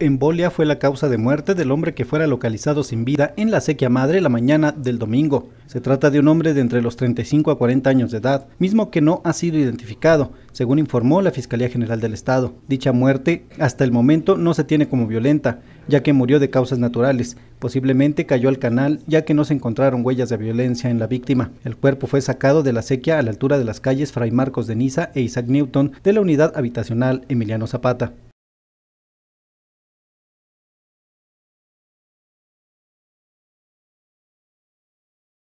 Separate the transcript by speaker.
Speaker 1: embolia fue la causa de muerte del hombre que fuera localizado sin vida en la sequía madre la mañana del domingo. Se trata de un hombre de entre los 35 a 40 años de edad, mismo que no ha sido identificado, según informó la Fiscalía General del Estado. Dicha muerte hasta el momento no se tiene como violenta, ya que murió de causas naturales. Posiblemente cayó al canal, ya que no se encontraron huellas de violencia en la víctima. El cuerpo fue sacado de la sequía a la altura de las calles Fray Marcos de Niza e Isaac Newton de la unidad habitacional Emiliano
Speaker 2: Zapata.